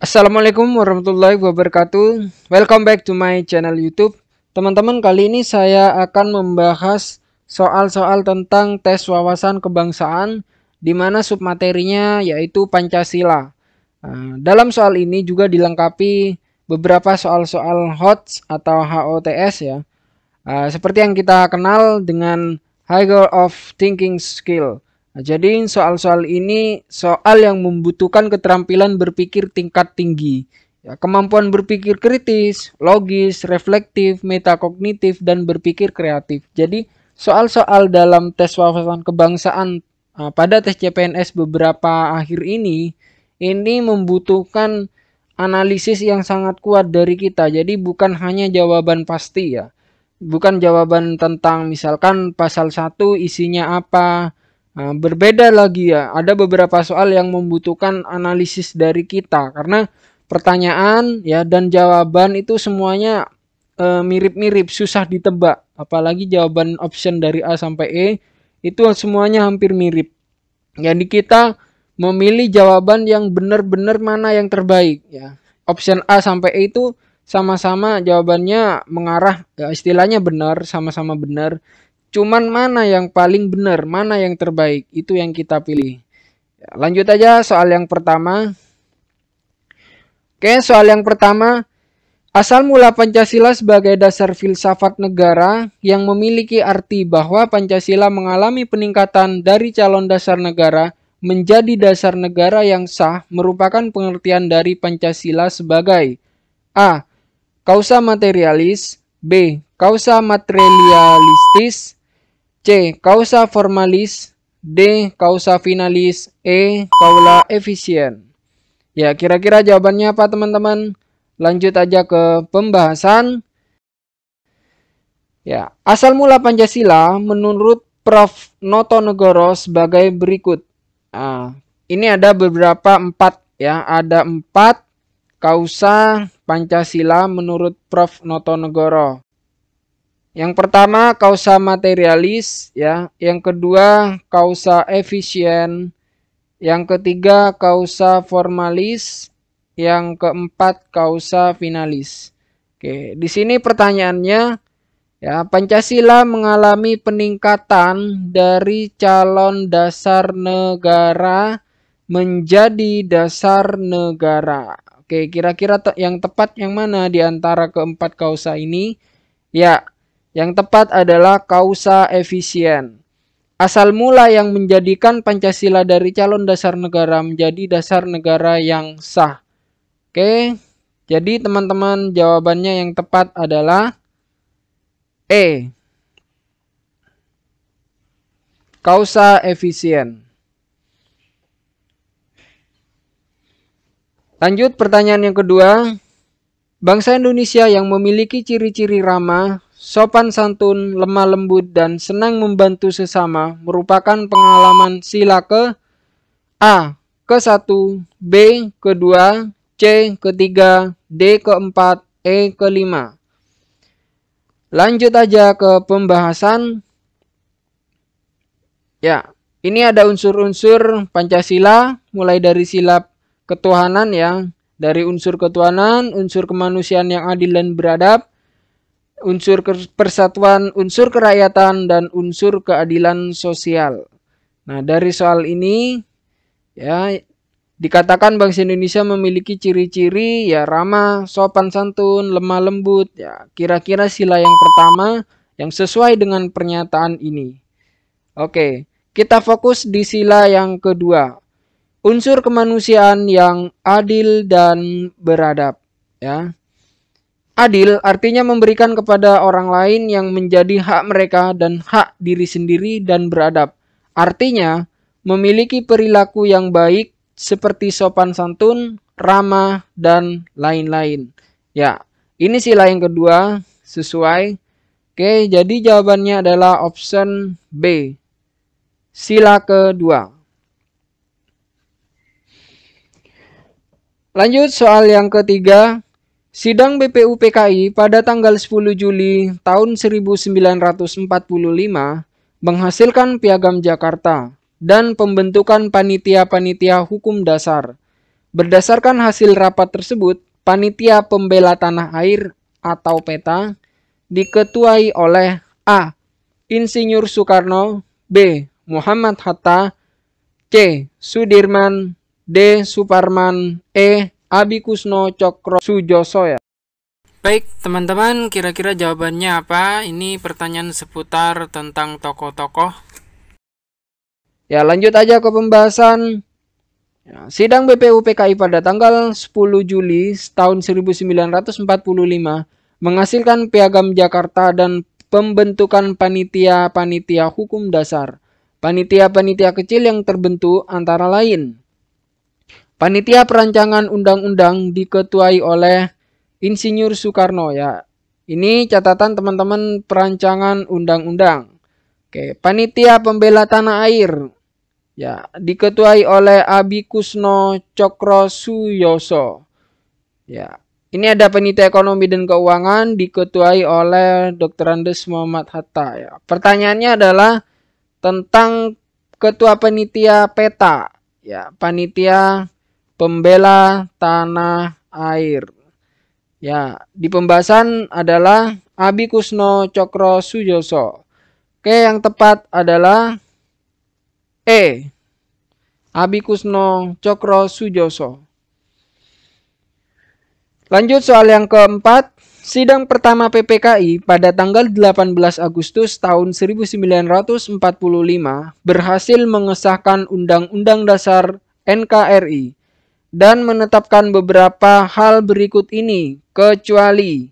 Assalamualaikum warahmatullahi wabarakatuh Welcome back to my channel youtube Teman-teman kali ini saya akan membahas soal-soal tentang tes wawasan kebangsaan di mana materinya yaitu Pancasila. Eh, dalam soal ini juga dilengkapi beberapa soal-soal HOTS atau HOTS ya. Eh, seperti yang kita kenal dengan higher of thinking skill. Nah, jadi soal-soal ini soal yang membutuhkan keterampilan berpikir tingkat tinggi, ya, kemampuan berpikir kritis, logis, reflektif, metakognitif, dan berpikir kreatif. Jadi soal-soal dalam tes wawasan kebangsaan uh, pada tes CPNS beberapa akhir ini ini membutuhkan analisis yang sangat kuat dari kita. Jadi bukan hanya jawaban pasti ya bukan jawaban tentang misalkan pasal 1 isinya apa. Eh, berbeda lagi ya, ada beberapa soal yang membutuhkan analisis dari kita karena pertanyaan ya dan jawaban itu semuanya eh, mirip-mirip, eh, susah ditebak. Apalagi jawaban option dari A sampai E itu semuanya hampir mirip. Jadi kita memilih jawaban yang benar-benar mana yang terbaik ya. Option A sampai E itu sama-sama jawabannya mengarah ya, istilahnya benar, sama-sama benar. Cuman mana yang paling benar, mana yang terbaik, itu yang kita pilih. Lanjut aja soal yang pertama. Oke, soal yang pertama, Asal mula Pancasila sebagai dasar filsafat negara yang memiliki arti bahwa Pancasila mengalami peningkatan dari calon dasar negara menjadi dasar negara yang sah merupakan pengertian dari Pancasila sebagai A. Kausa materialis B. Kausa materialistis C. Kausa formalis D. Kausa finalis E. Kaula efisien Ya, kira-kira jawabannya apa teman-teman? Lanjut aja ke pembahasan. Ya, asal mula Pancasila menurut Prof. Noto Negoro sebagai berikut. Nah, ini ada beberapa empat ya, ada empat kausa Pancasila menurut Prof. Noto Negoro. Yang pertama kausa materialis ya, yang kedua kausa efisien, yang ketiga kausa formalis, yang keempat kausa finalis. Oke, di sini pertanyaannya ya Pancasila mengalami peningkatan dari calon dasar negara menjadi dasar negara. Oke, kira-kira te yang tepat yang mana di antara keempat kausa ini? Ya, yang tepat adalah kausa efisien. Asal mula yang menjadikan Pancasila dari calon dasar negara menjadi dasar negara yang sah. Oke, jadi teman-teman jawabannya yang tepat adalah E. Kausa efisien. Lanjut pertanyaan yang kedua. Bangsa Indonesia yang memiliki ciri-ciri ramah, sopan santun, lemah lembut, dan senang membantu sesama merupakan pengalaman sila ke A. ke-1, B. ke-2, C. ke-3, D. ke-4, E. ke-5. Lanjut aja ke pembahasan. Ya, ini ada unsur-unsur Pancasila mulai dari sila ketuhanan yang dari unsur ketuhanan, unsur kemanusiaan yang adil dan beradab, unsur persatuan, unsur kerakyatan dan unsur keadilan sosial. Nah, dari soal ini ya dikatakan bangsa Indonesia memiliki ciri-ciri ya ramah, sopan santun, lemah lembut ya. Kira-kira sila yang pertama yang sesuai dengan pernyataan ini. Oke, kita fokus di sila yang kedua unsur kemanusiaan yang adil dan beradab ya. Adil artinya memberikan kepada orang lain yang menjadi hak mereka dan hak diri sendiri dan beradab. Artinya memiliki perilaku yang baik seperti sopan santun, ramah dan lain-lain. Ya, ini sila yang kedua sesuai. Oke, jadi jawabannya adalah option B. Sila kedua. Lanjut soal yang ketiga, sidang BPUPKI pada tanggal 10 Juli tahun 1945 menghasilkan Piagam Jakarta dan pembentukan panitia-panitia hukum dasar. Berdasarkan hasil rapat tersebut, panitia pembela tanah air atau PETA diketuai oleh A. Insinyur Soekarno, B. Muhammad Hatta, C. Sudirman, D. Suparman E. Abikusno, Kusno Cokro Sujosoya Baik teman-teman kira-kira jawabannya apa? Ini pertanyaan seputar tentang tokoh-tokoh Ya lanjut aja ke pembahasan ya, Sidang BPUPKI pada tanggal 10 Juli tahun 1945 menghasilkan Piagam Jakarta dan pembentukan panitia-panitia hukum dasar. Panitia-panitia kecil yang terbentuk antara lain Panitia perancangan undang-undang diketuai oleh Insinyur Soekarno ya. Ini catatan teman-teman perancangan undang-undang. Oke, panitia pembela tanah air ya diketuai oleh Abi Kusno Cokro Suyoso. Ya, ini ada panitia ekonomi dan keuangan diketuai oleh Dr. Andes Muhammad Hatta ya. Pertanyaannya adalah tentang ketua panitia peta ya, panitia pembela tanah air. Ya, di pembahasan adalah Abi Kusno Cokro Sujoso. Oke, yang tepat adalah E. Abi Kusno Cokro Sujoso. Lanjut soal yang keempat, Sidang pertama PPKI pada tanggal 18 Agustus tahun 1945 berhasil mengesahkan Undang-Undang Dasar NKRI dan menetapkan beberapa hal berikut ini kecuali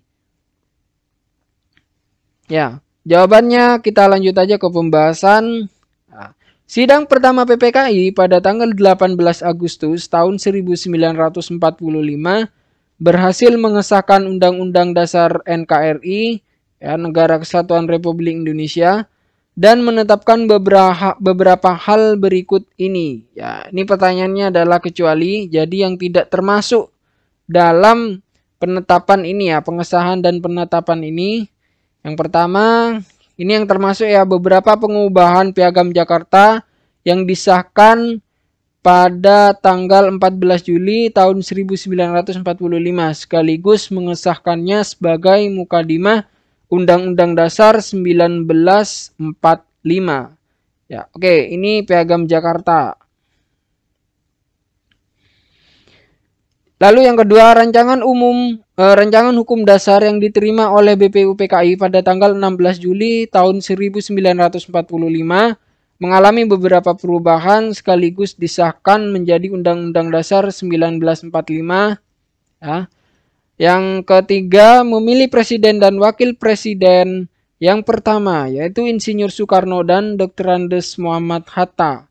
Ya, jawabannya kita lanjut aja ke pembahasan ya. Sidang pertama PPKI pada tanggal 18 Agustus tahun 1945 berhasil mengesahkan Undang-Undang Dasar NKRI ya, Negara Kesatuan Republik Indonesia dan menetapkan beberapa beberapa hal berikut ini. Ya, ini pertanyaannya adalah kecuali jadi yang tidak termasuk dalam penetapan ini ya, pengesahan dan penetapan ini. Yang pertama, ini yang termasuk ya beberapa pengubahan Piagam Jakarta yang disahkan pada tanggal 14 Juli tahun 1945 sekaligus mengesahkannya sebagai mukadimah Undang-Undang Dasar 1945. Ya, oke, okay, ini Piagam Jakarta. Lalu yang kedua, rancangan umum eh, rancangan hukum dasar yang diterima oleh BPUPKI pada tanggal 16 Juli tahun 1945 mengalami beberapa perubahan sekaligus disahkan menjadi Undang-Undang Dasar 1945 ya. Yang ketiga, memilih presiden dan wakil presiden. Yang pertama, yaitu Insinyur Soekarno dan Dr. Andes Muhammad Hatta.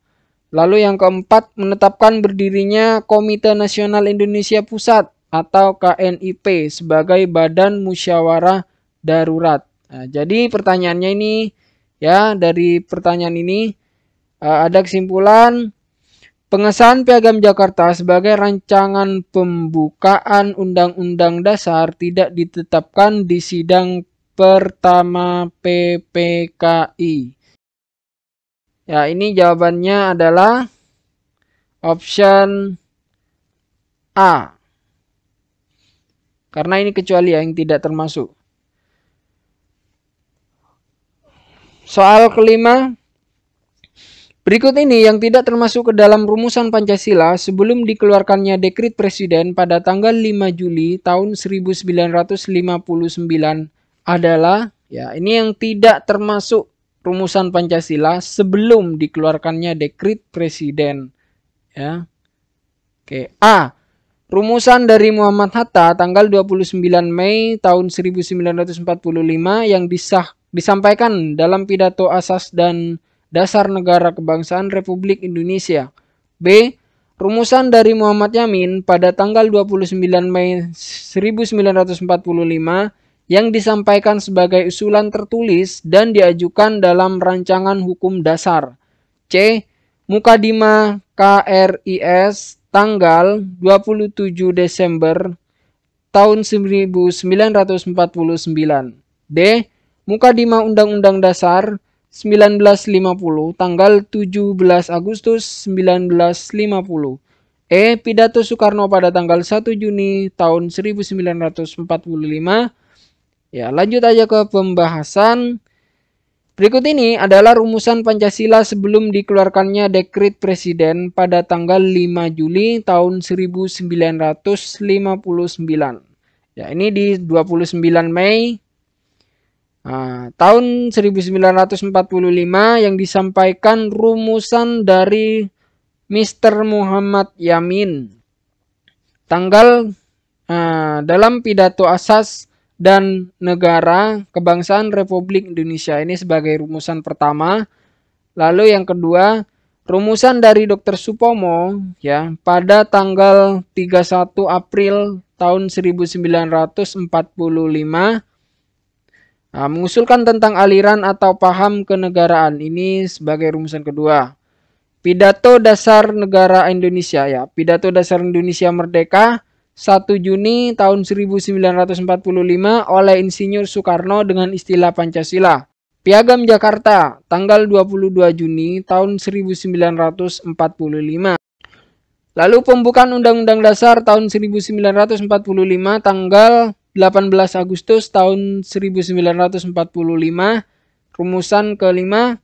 Lalu yang keempat, menetapkan berdirinya Komite Nasional Indonesia Pusat atau KNIP sebagai badan musyawarah darurat. Nah, jadi pertanyaannya ini ya dari pertanyaan ini eh, ada kesimpulan Pengesahan Piagam Jakarta sebagai rancangan pembukaan Undang-Undang Dasar tidak ditetapkan di sidang pertama PPKI. Ya, ini jawabannya adalah option A. Karena ini kecuali yang tidak termasuk. Soal kelima, Berikut ini yang tidak termasuk ke dalam rumusan Pancasila sebelum dikeluarkannya dekrit presiden pada tanggal 5 Juli tahun 1959 adalah ya ini yang tidak termasuk rumusan Pancasila sebelum dikeluarkannya dekrit presiden ya. Oke, A. Rumusan dari Muhammad Hatta tanggal 29 Mei tahun 1945 yang disah, disampaikan dalam pidato asas dan Dasar Negara Kebangsaan Republik Indonesia. B. Rumusan dari Muhammad Yamin pada tanggal 29 Mei 1945 yang disampaikan sebagai usulan tertulis dan diajukan dalam rancangan hukum dasar. C. Mukadima KRIS tanggal 27 Desember tahun 1949. D. Mukadima Undang-Undang Dasar 1950 tanggal 17 Agustus 1950. E. Eh, pidato Soekarno pada tanggal 1 Juni tahun 1945. Ya, lanjut aja ke pembahasan. Berikut ini adalah rumusan Pancasila sebelum dikeluarkannya dekrit presiden pada tanggal 5 Juli tahun 1959. Ya, ini di 29 Mei Nah, tahun 1945 yang disampaikan rumusan dari Mr. Muhammad Yamin. Tanggal nah, dalam pidato asas dan negara kebangsaan Republik Indonesia ini sebagai rumusan pertama. Lalu yang kedua, rumusan dari Dr. Supomo ya pada tanggal 31 April tahun 1945 Nah, mengusulkan tentang aliran atau paham kenegaraan ini sebagai rumusan kedua. Pidato Dasar Negara Indonesia ya, Pidato Dasar Indonesia Merdeka 1 Juni tahun 1945 oleh Insinyur Soekarno dengan istilah Pancasila. Piagam Jakarta tanggal 22 Juni tahun 1945. Lalu pembukaan Undang-Undang Dasar tahun 1945 tanggal 18 Agustus tahun 1945, rumusan kelima,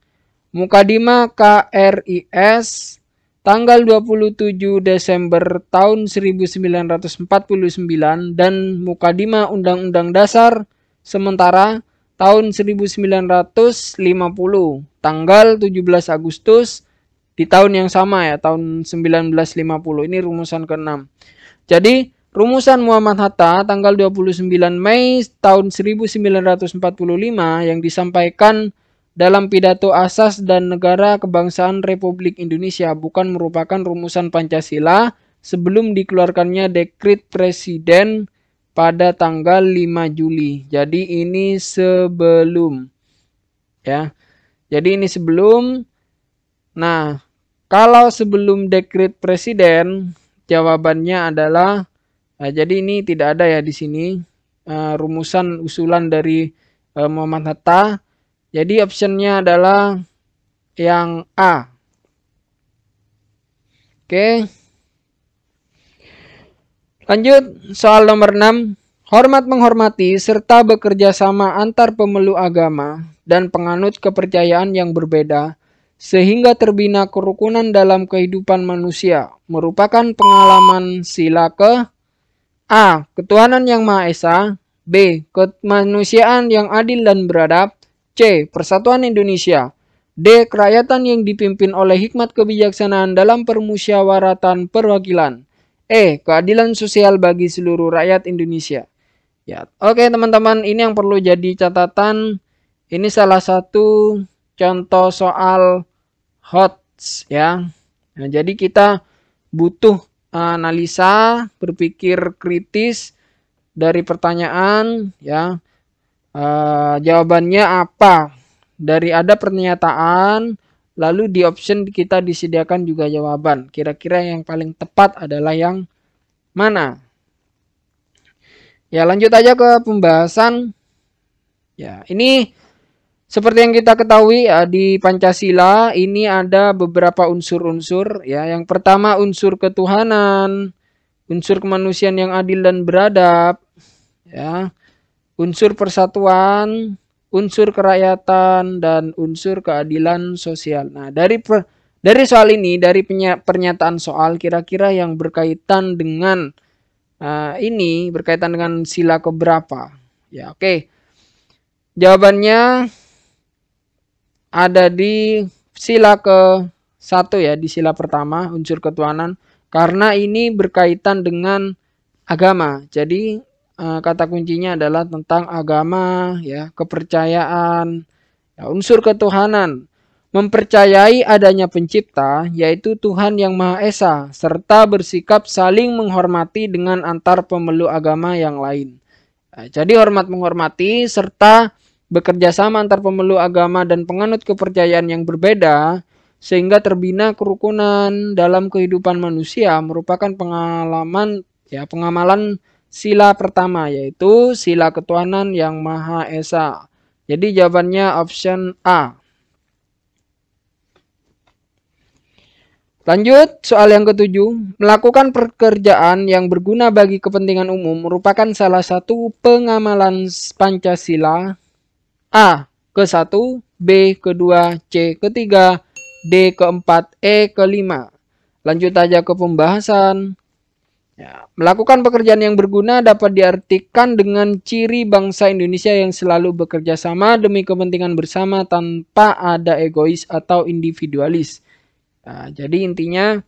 Mukadima KRIS tanggal 27 Desember tahun 1949 dan Mukadima Undang-Undang Dasar sementara tahun 1950 tanggal 17 Agustus di tahun yang sama ya tahun 1950 ini rumusan keenam Jadi Rumusan Muhammad Hatta tanggal 29 Mei tahun 1945 yang disampaikan dalam pidato asas dan negara kebangsaan Republik Indonesia bukan merupakan rumusan Pancasila sebelum dikeluarkannya dekrit presiden pada tanggal 5 Juli. Jadi ini sebelum ya. Jadi ini sebelum nah kalau sebelum dekrit presiden jawabannya adalah Nah, jadi ini tidak ada ya di sini uh, rumusan usulan dari uh, Muhammad Hatta. Jadi optionnya adalah yang A. Oke. Lanjut soal nomor 6. Hormat menghormati serta bekerja sama antar pemeluk agama dan penganut kepercayaan yang berbeda sehingga terbina kerukunan dalam kehidupan manusia merupakan pengalaman sila ke A. Ketuhanan yang Maha Esa B. Kemanusiaan yang adil dan beradab C. Persatuan Indonesia D. Kerakyatan yang dipimpin oleh hikmat kebijaksanaan dalam permusyawaratan perwakilan E. Keadilan sosial bagi seluruh rakyat Indonesia Ya, oke teman-teman, ini yang perlu jadi catatan. Ini salah satu contoh soal HOTS ya. Nah, jadi kita butuh analisa, berpikir kritis dari pertanyaan ya. Uh, jawabannya apa? Dari ada pernyataan lalu di option kita disediakan juga jawaban. Kira-kira yang paling tepat adalah yang mana? Ya, lanjut aja ke pembahasan. Ya, ini seperti yang kita ketahui eh, di Pancasila ini ada beberapa unsur-unsur ya. Yang pertama unsur ketuhanan, unsur kemanusiaan yang adil dan beradab, ya. Unsur persatuan, unsur kerakyatan dan unsur keadilan sosial. Nah, dari per, dari soal ini, dari pernyataan soal kira-kira yang berkaitan dengan uh, ini berkaitan dengan sila keberapa? Ya, oke. Okay. Jawabannya ada di sila ke satu ya di sila pertama unsur ketuhanan karena ini berkaitan dengan agama. Jadi eh, kata kuncinya adalah tentang agama, ya, kepercayaan, ya, unsur ketuhanan, mempercayai adanya pencipta, yaitu Tuhan yang Maha Esa, serta bersikap saling menghormati dengan antar pemeluk agama yang lain. Nah, jadi hormat menghormati serta bekerja sama antar pemeluk agama dan penganut kepercayaan yang berbeda, sehingga terbina kerukunan dalam kehidupan manusia merupakan pengalaman ya pengamalan sila pertama yaitu sila ketuhanan yang maha esa. Jadi jawabannya option A. Lanjut, soal yang ketujuh, melakukan pekerjaan yang berguna bagi kepentingan umum merupakan salah satu pengamalan Pancasila A ke 1, B ke 2, C ke 3, D ke 4, E ke 5. Lanjut aja ke pembahasan. Ya, melakukan pekerjaan yang berguna dapat diartikan dengan ciri bangsa Indonesia yang selalu bekerja sama demi kepentingan bersama tanpa ada egois atau individualis. Nah, jadi intinya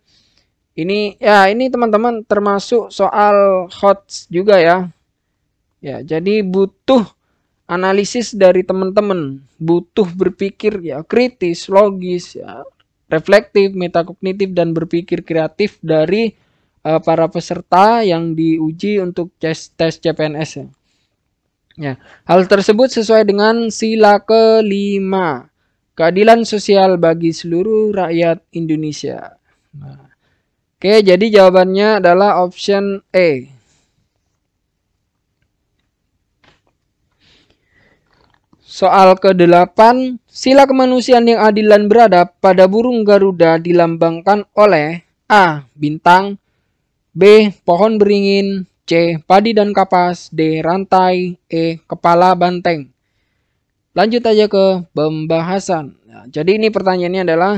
ini ya ini teman-teman termasuk soal hots juga ya. Ya, jadi butuh analisis dari teman-teman butuh berpikir ya kritis, logis, ya, reflektif, metakognitif dan berpikir kreatif dari uh, para peserta yang diuji untuk tes tes CPNS ya. ya. Hal tersebut sesuai dengan sila kelima keadilan sosial bagi seluruh rakyat Indonesia. Nah. Oke, jadi jawabannya adalah option E. Soal ke-8, sila kemanusiaan yang adil dan beradab pada burung Garuda dilambangkan oleh A. Bintang B. Pohon beringin C. Padi dan kapas D. Rantai E. Kepala banteng Lanjut aja ke pembahasan. Nah, jadi ini pertanyaannya adalah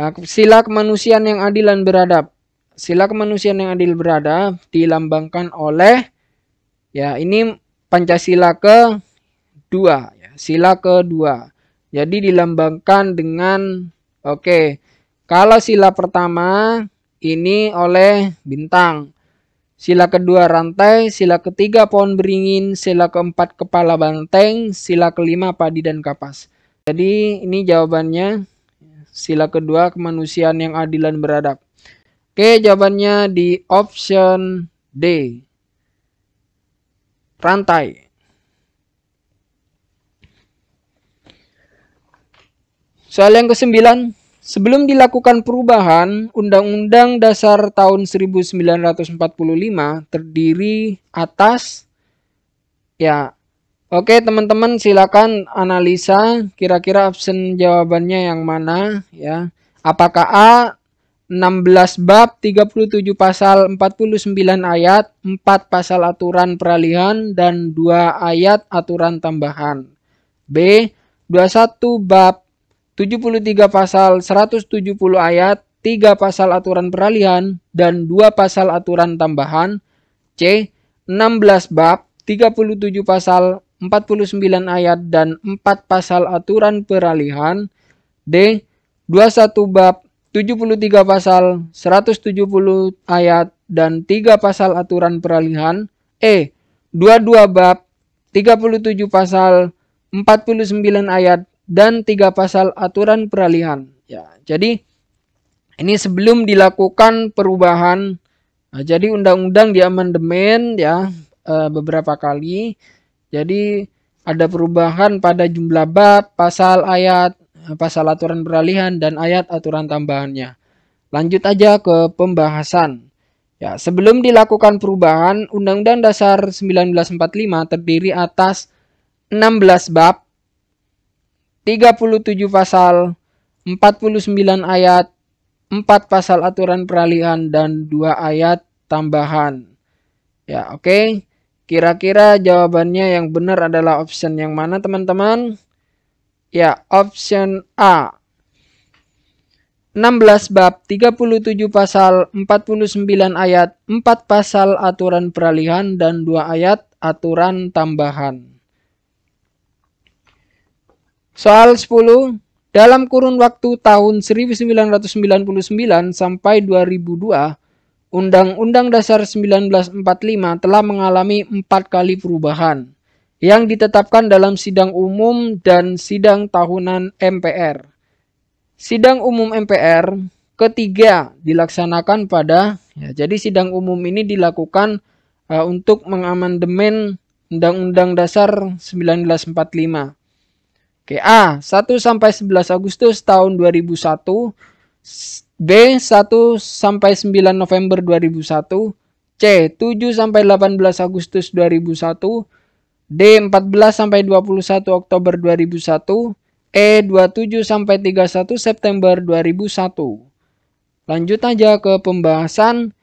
uh, sila kemanusiaan yang adil dan beradab. Sila kemanusiaan yang adil beradab dilambangkan oleh ya ini Pancasila ke 2 ya, sila kedua. Jadi dilambangkan dengan oke. Okay, kalau sila pertama ini oleh bintang. Sila kedua rantai, sila ketiga pohon beringin, sila keempat kepala banteng, sila kelima padi dan kapas. Jadi ini jawabannya sila kedua kemanusiaan yang adilan beradab. Oke, jawabannya di option D. Rantai. Soal yang kesembilan, sebelum dilakukan perubahan, Undang-Undang Dasar tahun 1945 terdiri atas ya. Oke, teman-teman silakan analisa kira-kira option jawabannya yang mana ya. Apakah A 16 bab, 37 pasal, 49 ayat, 4 pasal aturan peralihan dan 2 ayat aturan tambahan. B 21 bab 73 pasal 170 ayat, 3 pasal aturan peralihan, dan 2 pasal aturan tambahan. C. 16 bab, 37 pasal, 49 ayat, dan 4 pasal aturan peralihan. D. 21 bab, 73 pasal, 170 ayat, dan 3 pasal aturan peralihan. E. 22 bab, 37 pasal, 49 ayat, dan tiga pasal aturan peralihan. Ya, jadi ini sebelum dilakukan perubahan. Nah, jadi undang-undang diamandemen ya eh, beberapa kali. Jadi ada perubahan pada jumlah bab, pasal ayat, eh, pasal aturan peralihan dan ayat aturan tambahannya. Lanjut aja ke pembahasan. Ya, sebelum dilakukan perubahan, Undang-Undang Dasar 1945 terdiri atas 16 bab 37 pasal, 49 ayat, 4 pasal aturan peralihan, dan 2 ayat tambahan. Ya, oke. Okay. Kira-kira jawabannya yang benar adalah option yang mana, teman-teman? Ya, option A. 16 bab, 37 pasal, 49 ayat, 4 pasal aturan peralihan, dan 2 ayat aturan tambahan. Soal 10. Dalam kurun waktu tahun 1999 sampai 2002, Undang-Undang Dasar 1945 telah mengalami empat kali perubahan yang ditetapkan dalam sidang umum dan sidang tahunan MPR. Sidang umum MPR ketiga dilaksanakan pada ya, jadi sidang umum ini dilakukan uh, untuk mengamandemen Undang-Undang Dasar 1945. Oke, A 1 sampai 11 Agustus tahun 2001, B 1 sampai 9 November 2001, C 7 sampai 18 Agustus 2001, D 14 sampai 21 Oktober 2001, E 27 sampai 31 September 2001. Lanjut aja ke pembahasan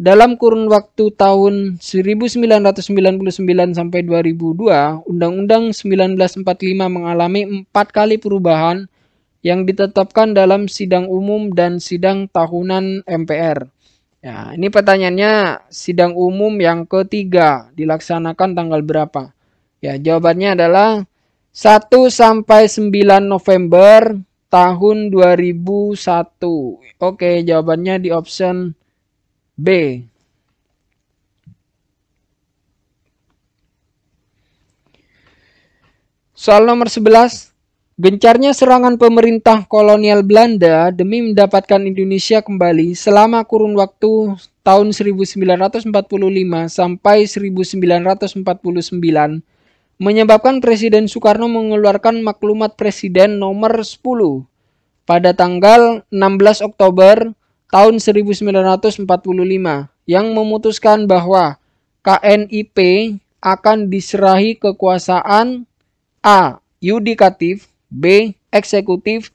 dalam kurun waktu tahun 1999 sampai 2002, Undang-Undang 1945 mengalami empat kali perubahan yang ditetapkan dalam sidang umum dan sidang tahunan MPR. Ya, ini pertanyaannya sidang umum yang ketiga dilaksanakan tanggal berapa? Ya, jawabannya adalah 1 sampai 9 November tahun 2001. Oke, jawabannya di option B. Soal nomor 11. Gencarnya serangan pemerintah kolonial Belanda demi mendapatkan Indonesia kembali selama kurun waktu tahun 1945 sampai 1949 menyebabkan Presiden Soekarno mengeluarkan maklumat Presiden nomor 10 pada tanggal 16 Oktober tahun 1945 yang memutuskan bahwa KNIP akan diserahi kekuasaan A. Yudikatif B. Eksekutif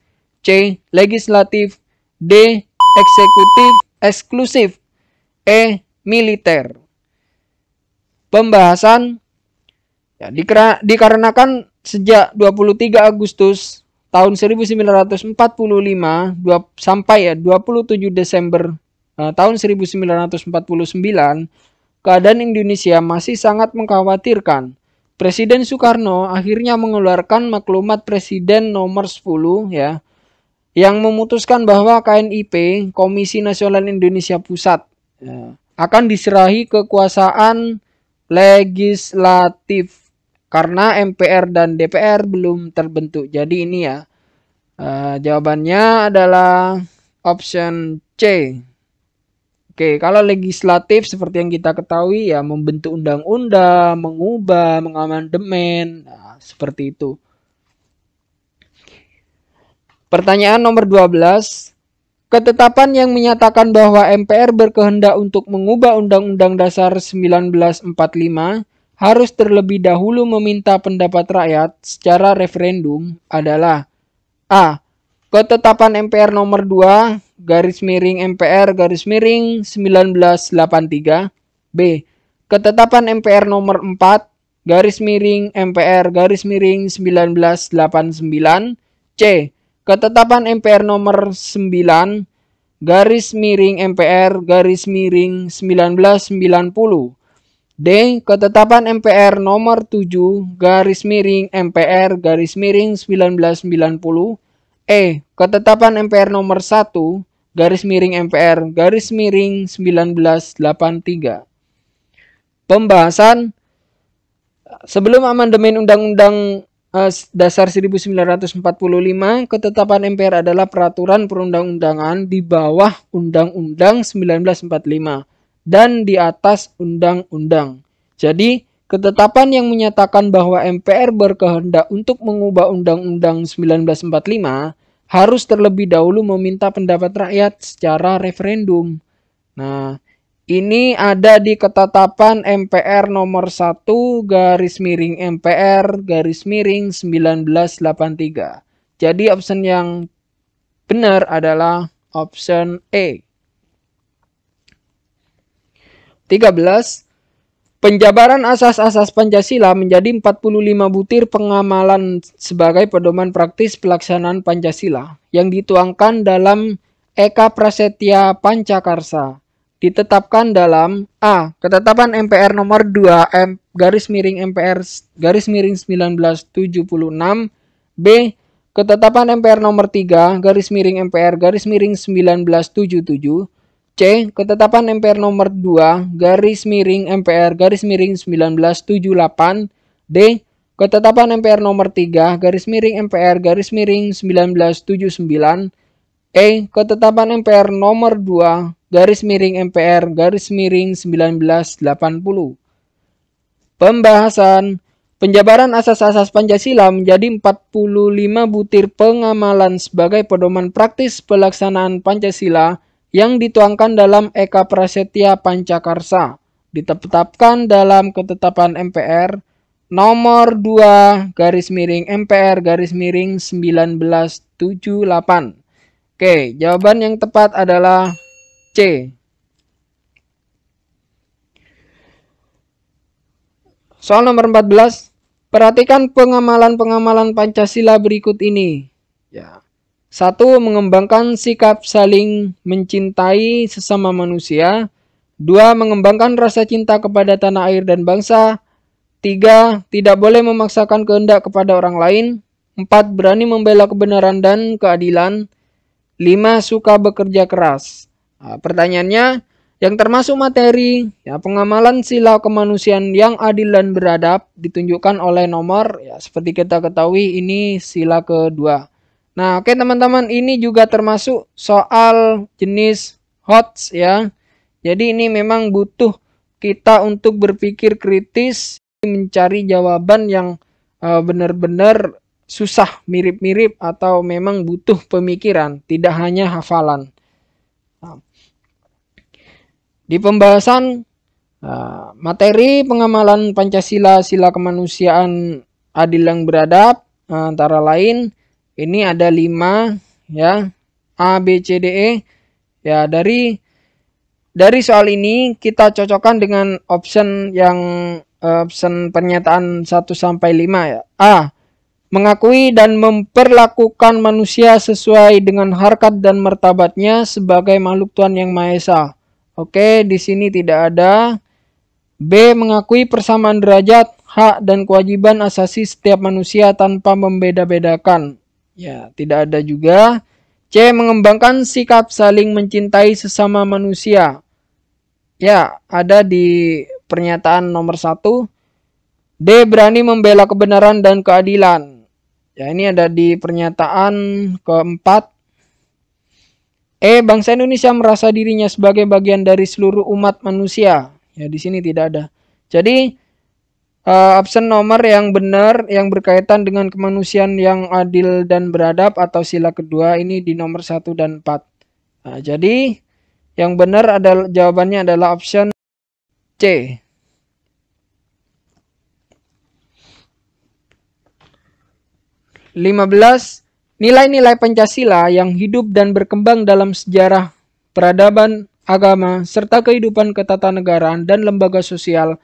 C. Legislatif D. Eksekutif eksklusif E. Militer Pembahasan ya, dikarenakan sejak 23 Agustus tahun 1945 dua, sampai ya 27 Desember uh, tahun 1949 keadaan Indonesia masih sangat mengkhawatirkan. Presiden Soekarno akhirnya mengeluarkan maklumat Presiden nomor 10 ya yang memutuskan bahwa KNIP, Komisi Nasional Indonesia Pusat, ya, akan diserahi kekuasaan legislatif karena MPR dan DPR belum terbentuk. Jadi ini ya. Uh, jawabannya adalah option C. Oke, kalau legislatif seperti yang kita ketahui ya membentuk undang-undang, mengubah, mengamandemen, nah, seperti itu. Pertanyaan nomor 12. Ketetapan yang menyatakan bahwa MPR berkehendak untuk mengubah Undang-Undang Dasar 1945 harus terlebih dahulu meminta pendapat rakyat secara referendum adalah A. Ketetapan MPR nomor 2 garis miring MPR garis miring 1983 B. Ketetapan MPR nomor 4 garis miring MPR garis miring 1989 C. Ketetapan MPR nomor 9 garis miring MPR garis miring 1990 D. Ketetapan MPR nomor 7 garis miring MPR garis miring 1990 E. Ketetapan MPR nomor 1 garis miring MPR garis miring 1983 Pembahasan Sebelum amandemen Undang-Undang eh, Dasar 1945 Ketetapan MPR adalah peraturan perundang-undangan di bawah Undang-Undang 1945 dan di atas undang-undang. Jadi, ketetapan yang menyatakan bahwa MPR berkehendak untuk mengubah Undang-Undang 1945 harus terlebih dahulu meminta pendapat rakyat secara referendum. Nah, ini ada di ketetapan MPR nomor 1 garis miring MPR garis miring 1983. Jadi option yang benar adalah option E. 13. Penjabaran asas-asas Pancasila menjadi 45 butir pengamalan sebagai pedoman praktis pelaksanaan Pancasila yang dituangkan dalam Eka Prasetya Pancakarsa. Ditetapkan dalam A. Ketetapan MPR nomor 2 M, garis miring MPR garis miring 1976 B. Ketetapan MPR nomor 3 garis miring MPR garis miring 1977 C. Ketetapan MPR nomor 2 garis miring MPR garis miring 1978 D. Ketetapan MPR nomor 3 garis miring MPR garis miring 1979 E. Ketetapan MPR nomor 2 garis miring MPR garis miring 1980 Pembahasan Penjabaran asas-asas Pancasila menjadi 45 butir pengamalan sebagai pedoman praktis pelaksanaan Pancasila yang dituangkan dalam Eka Prasetya Pancakarsa ditetapkan dalam ketetapan MPR nomor 2 garis miring MPR garis miring 1978. Oke, jawaban yang tepat adalah C. Soal nomor 14, perhatikan pengamalan-pengamalan Pancasila berikut ini. Ya. Satu, mengembangkan sikap saling mencintai sesama manusia. Dua, mengembangkan rasa cinta kepada tanah air dan bangsa. Tiga, tidak boleh memaksakan kehendak kepada orang lain. Empat, berani membela kebenaran dan keadilan. Lima, suka bekerja keras. Nah, pertanyaannya, yang termasuk materi, ya, pengamalan sila kemanusiaan yang adil dan beradab ditunjukkan oleh nomor, ya, seperti kita ketahui ini sila kedua. Nah, oke okay, teman-teman, ini juga termasuk soal jenis HOTS ya. Jadi ini memang butuh kita untuk berpikir kritis, mencari jawaban yang eh, benar-benar susah, mirip-mirip atau memang butuh pemikiran, tidak hanya hafalan. Nah, di pembahasan eh, materi pengamalan Pancasila sila kemanusiaan adil yang beradab eh, antara lain ini ada 5 ya. A B C D E. Ya, dari dari soal ini kita cocokkan dengan option yang eh, option pernyataan 1 sampai 5 ya. A. Mengakui dan memperlakukan manusia sesuai dengan harkat dan martabatnya sebagai makhluk Tuhan yang Maha Esa. Oke, di sini tidak ada. B. Mengakui persamaan derajat, hak, dan kewajiban asasi setiap manusia tanpa membeda-bedakan. Ya, tidak ada juga. C. Mengembangkan sikap saling mencintai sesama manusia. Ya, ada di pernyataan nomor satu. D. Berani membela kebenaran dan keadilan. Ya, ini ada di pernyataan keempat. E. Bangsa Indonesia merasa dirinya sebagai bagian dari seluruh umat manusia. Ya, di sini tidak ada. Jadi, uh, eh, option nomor yang benar yang berkaitan dengan kemanusiaan yang adil dan beradab atau sila kedua ini di nomor 1 dan 4. Nah, jadi yang benar adalah jawabannya adalah option C. Lima belas, nilai-nilai Pancasila yang hidup dan berkembang dalam sejarah, peradaban, agama, serta kehidupan ketatanegaraan dan lembaga sosial –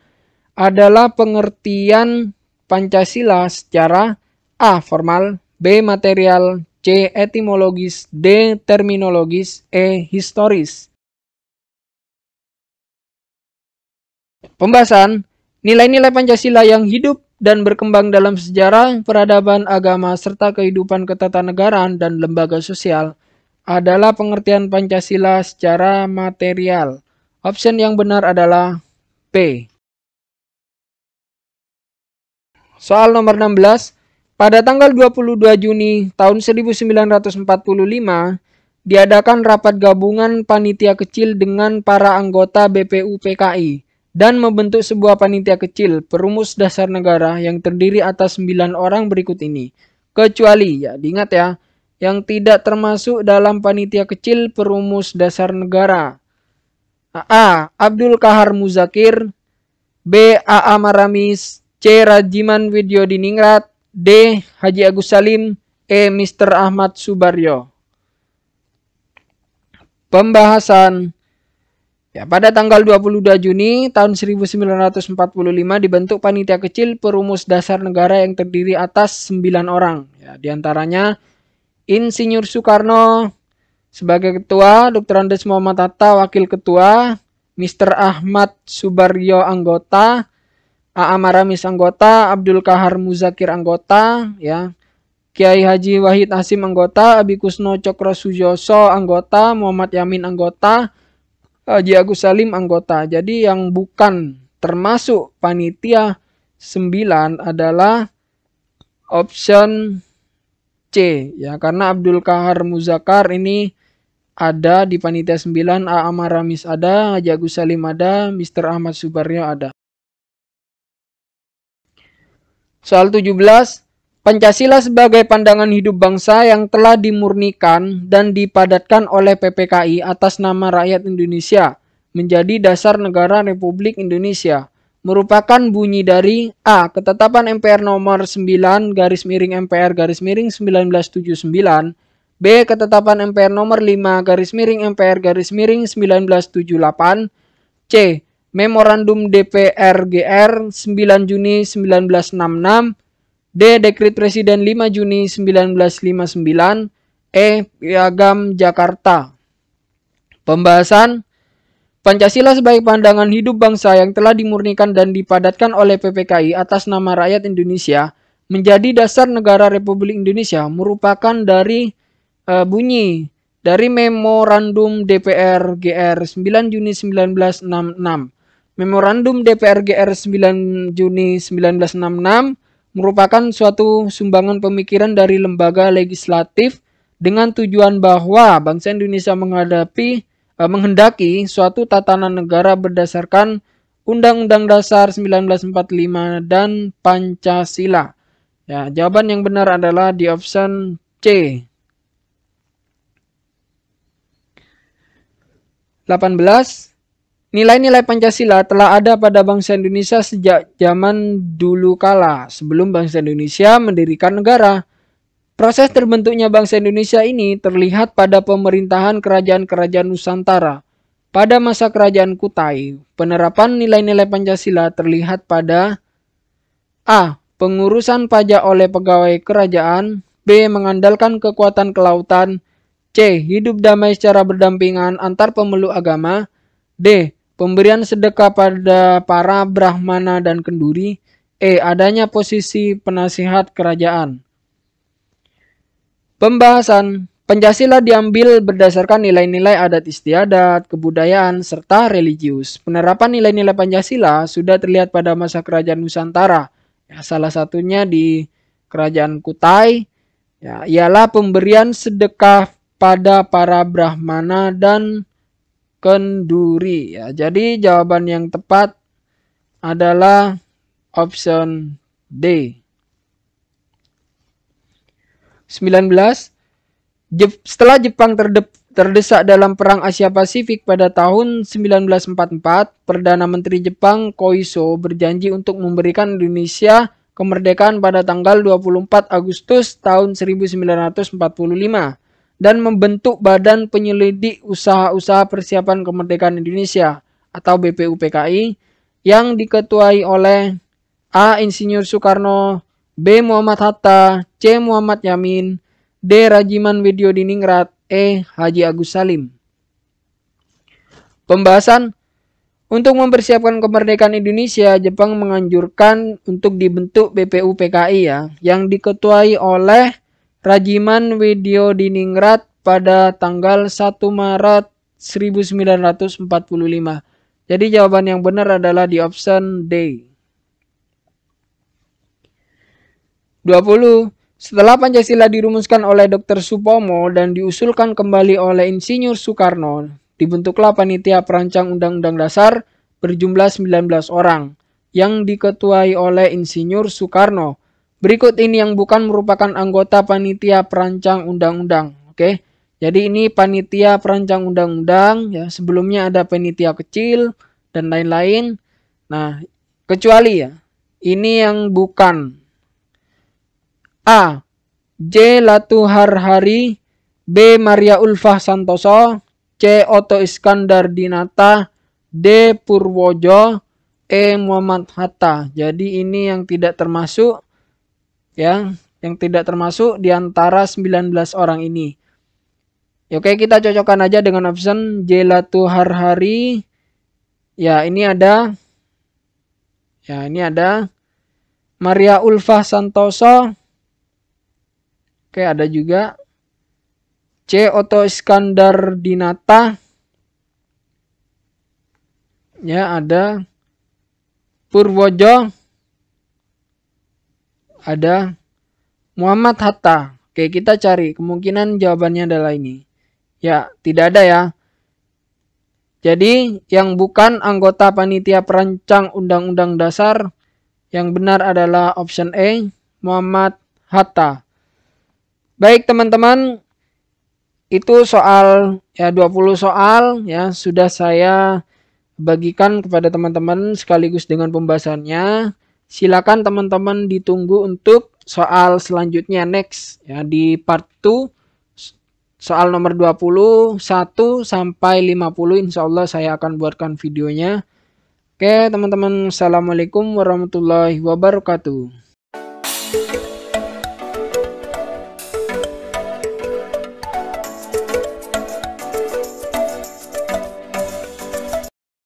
adalah pengertian Pancasila secara A. formal, B. material, C. etimologis, D. terminologis, E. historis. Pembahasan nilai-nilai Pancasila yang hidup dan berkembang dalam sejarah, peradaban, agama, serta kehidupan ketatanegaraan dan lembaga sosial adalah pengertian Pancasila secara material. Option yang benar adalah P. Soal nomor 16, pada tanggal 22 Juni tahun 1945 diadakan rapat gabungan panitia kecil dengan para anggota BPU PKI dan membentuk sebuah panitia kecil perumus dasar negara yang terdiri atas 9 orang berikut ini. Kecuali, ya diingat ya, yang tidak termasuk dalam panitia kecil perumus dasar negara. A. Abdul Kahar Muzakir B. A. Amaramis C. Rajiman Widyo Diningrat D. Haji Agus Salim E. Mr. Ahmad Subaryo Pembahasan Ya, pada tanggal 22 Juni tahun 1945 dibentuk panitia kecil perumus dasar negara yang terdiri atas 9 orang. Ya, di antaranya Insinyur Soekarno sebagai ketua, Dr. Andes Muhammad Atta wakil ketua, Mr. Ahmad Subaryo anggota, A.A. Maramis anggota, Abdul Kahar Muzakir anggota, ya. Kiai Haji Wahid Hasim anggota, Abi Kusno Cokro Sujoso anggota, Muhammad Yamin anggota, Haji Agus Salim anggota. Jadi yang bukan termasuk panitia 9 adalah option C ya karena Abdul Kahar Muzakar ini ada di panitia 9 A Amaramis ada, Haji Agus Salim ada, Mr. Ahmad Subaryo ada. Soal 17, Pancasila sebagai pandangan hidup bangsa yang telah dimurnikan dan dipadatkan oleh PPKI atas nama rakyat Indonesia menjadi dasar negara Republik Indonesia merupakan bunyi dari A. Ketetapan MPR nomor 9 garis miring MPR garis miring 1979 B. Ketetapan MPR nomor 5 garis miring MPR garis miring 1978 C. Memorandum DPRGR 9 Juni 1966, D Dekret Presiden 5 Juni 1959, E Piagam Jakarta. Pembahasan Pancasila sebagai pandangan hidup bangsa yang telah dimurnikan dan dipadatkan oleh PPKI atas nama rakyat Indonesia menjadi dasar negara Republik Indonesia merupakan dari e, bunyi dari memorandum DPR GR 9 Juni 1966 Memorandum DPR GR 9 Juni 1966 merupakan suatu sumbangan pemikiran dari lembaga legislatif dengan tujuan bahwa bangsa Indonesia menghadapi eh, menghendaki suatu tatanan negara berdasarkan Undang-Undang Dasar 1945 dan Pancasila. Ya, jawaban yang benar adalah di option C. 18 Nilai-nilai Pancasila telah ada pada bangsa Indonesia sejak zaman dulu kala, sebelum bangsa Indonesia mendirikan negara. Proses terbentuknya bangsa Indonesia ini terlihat pada pemerintahan kerajaan-kerajaan Nusantara. Pada masa kerajaan Kutai, penerapan nilai-nilai Pancasila terlihat pada A. Pengurusan pajak oleh pegawai kerajaan B. Mengandalkan kekuatan kelautan C. Hidup damai secara berdampingan antar pemeluk agama D Pemberian sedekah pada para Brahmana dan Kenduri. E. Adanya posisi penasihat kerajaan. Pembahasan Pancasila diambil berdasarkan nilai-nilai adat istiadat, kebudayaan, serta religius. Penerapan nilai-nilai Pancasila sudah terlihat pada masa kerajaan Nusantara. Ya, salah satunya di kerajaan Kutai, ya, ialah pemberian sedekah pada para Brahmana dan kenduri ya. Jadi jawaban yang tepat adalah option D. 19 setelah Jepang terdep, terdesak dalam Perang Asia Pasifik pada tahun 1944, Perdana Menteri Jepang Koiso berjanji untuk memberikan Indonesia kemerdekaan pada tanggal 24 Agustus tahun 1945 dan membentuk Badan Penyelidik Usaha-usaha Persiapan Kemerdekaan Indonesia atau BPUPKI yang diketuai oleh A. Insinyur Soekarno, B. Muhammad Hatta, C. Muhammad Yamin, D. Rajiman Widyo Diningrat, E. Haji Agus Salim. Pembahasan untuk mempersiapkan kemerdekaan Indonesia, Jepang menganjurkan untuk dibentuk BPUPKI ya, yang diketuai oleh Rajiman Diningrat pada tanggal 1 Maret 1945. Jadi jawaban yang benar adalah di option D. 20. Setelah Pancasila dirumuskan oleh Dr. Supomo dan diusulkan kembali oleh Insinyur Soekarno, dibentuklah panitia perancang Undang-Undang Dasar berjumlah 19 orang yang diketuai oleh Insinyur Soekarno. Berikut ini yang bukan merupakan anggota panitia perancang undang-undang, oke? Okay? Jadi ini panitia perancang undang-undang ya, sebelumnya ada panitia kecil dan lain-lain. Nah, kecuali ya ini yang bukan A. J. Latuhar Hari B. Maria Ulfah Santoso C. Oto Iskandar Dinata D. Purwojo E. Muhammad Hatta Jadi ini yang tidak termasuk ya yang tidak termasuk di antara 19 orang ini. Ya, oke, kita cocokkan aja dengan option Jelatu Harhari. Ya, ini ada ya ini ada Maria Ulfa Santoso. Oke, ada juga C Oto Iskandar Dinata. Ya, ada Purwojo ada Muhammad Hatta. Oke, kita cari. Kemungkinan jawabannya adalah ini. Ya, tidak ada ya. Jadi, yang bukan anggota panitia perancang Undang-Undang Dasar, yang benar adalah option A, Muhammad Hatta. Baik, teman-teman, itu soal ya 20 soal ya sudah saya bagikan kepada teman-teman sekaligus dengan pembahasannya silakan teman-teman ditunggu untuk soal selanjutnya next ya di part 2 soal nomor 21 sampai 50 insya Allah saya akan buatkan videonya. Oke teman-teman Assalamualaikum warahmatullahi wabarakatuh.